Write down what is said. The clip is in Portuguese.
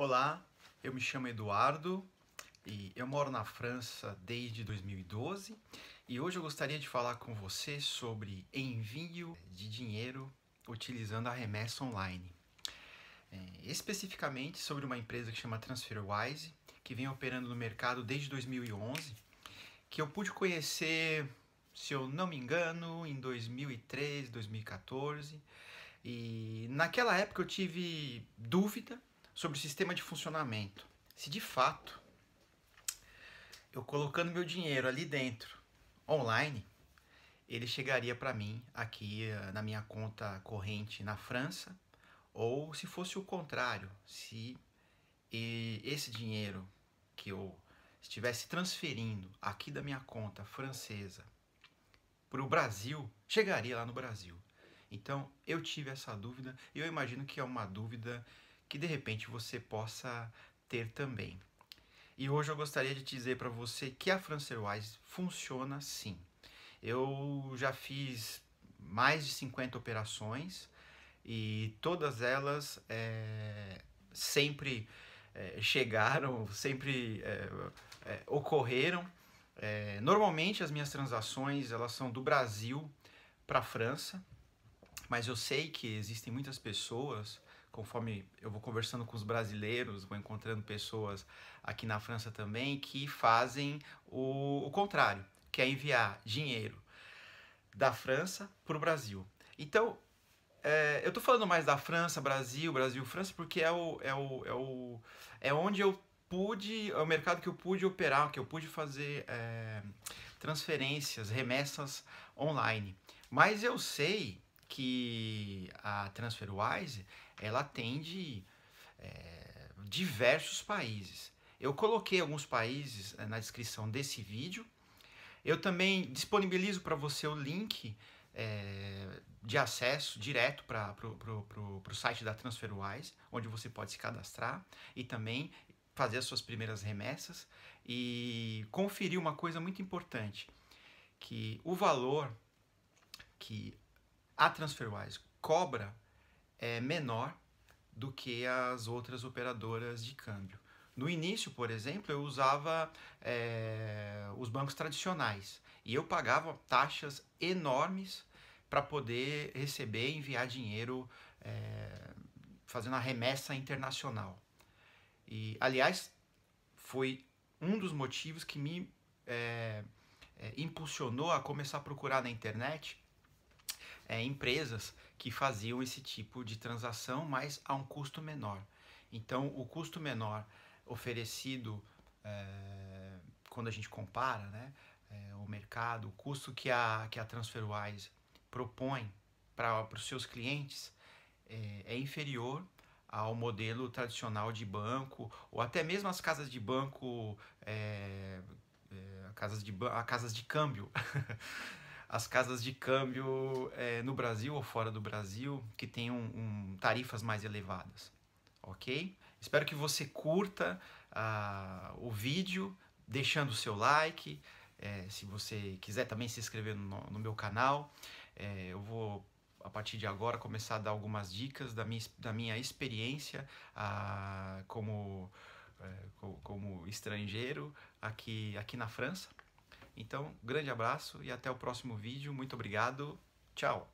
Olá, eu me chamo Eduardo e eu moro na França desde 2012 e hoje eu gostaria de falar com você sobre envio de dinheiro utilizando a remessa online. É, especificamente sobre uma empresa que chama TransferWise, que vem operando no mercado desde 2011, que eu pude conhecer, se eu não me engano, em 2013, 2014. E naquela época eu tive dúvida sobre o sistema de funcionamento. Se de fato eu colocando meu dinheiro ali dentro, online, ele chegaria para mim aqui eh, na minha conta corrente na França, ou se fosse o contrário, se esse dinheiro que eu estivesse transferindo aqui da minha conta francesa para o Brasil, chegaria lá no Brasil. Então eu tive essa dúvida e eu imagino que é uma dúvida que de repente você possa ter também. E hoje eu gostaria de dizer para você que a Francerwise funciona sim. Eu já fiz mais de 50 operações e todas elas é, sempre é, chegaram, sempre é, ocorreram. normalmente as minhas transações elas são do Brasil para a França, mas eu sei que existem muitas pessoas conforme eu vou conversando com os brasileiros, vou encontrando pessoas aqui na França também que fazem o, o contrário, que é enviar dinheiro da França para o Brasil. Então, é, eu estou falando mais da França, Brasil, Brasil, França, porque é o, é o, é o é onde eu pude, é o mercado que eu pude operar, que eu pude fazer é, transferências, remessas online. Mas eu sei que a TransferWise ela atende é, diversos países. Eu coloquei alguns países eh, na descrição desse vídeo. Eu também disponibilizo para você o link é, de acesso direto para o site da TransferWise, onde você pode se cadastrar e também fazer as suas primeiras remessas e conferir uma coisa muito importante, que o valor que a TransferWise cobra é menor do que as outras operadoras de câmbio. No início, por exemplo, eu usava é, os bancos tradicionais e eu pagava taxas enormes para poder receber e enviar dinheiro é, fazendo a remessa internacional. E, aliás, foi um dos motivos que me é, é impulsionou a começar a procurar na internet é, empresas que faziam esse tipo de transação, mas a um custo menor. Então, o custo menor oferecido é, quando a gente compara né, é, o mercado, o custo que a, que a TransferWise propõe para os seus clientes é, é inferior ao modelo tradicional de banco ou até mesmo as casas de banco é, é, casas de a casas de câmbio as casas de câmbio é, no Brasil ou fora do Brasil que tenham um, tarifas mais elevadas, ok? Espero que você curta uh, o vídeo, deixando o seu like, é, se você quiser também se inscrever no, no meu canal. É, eu vou, a partir de agora, começar a dar algumas dicas da minha, da minha experiência uh, como, uh, como estrangeiro aqui, aqui na França. Então, grande abraço e até o próximo vídeo. Muito obrigado. Tchau.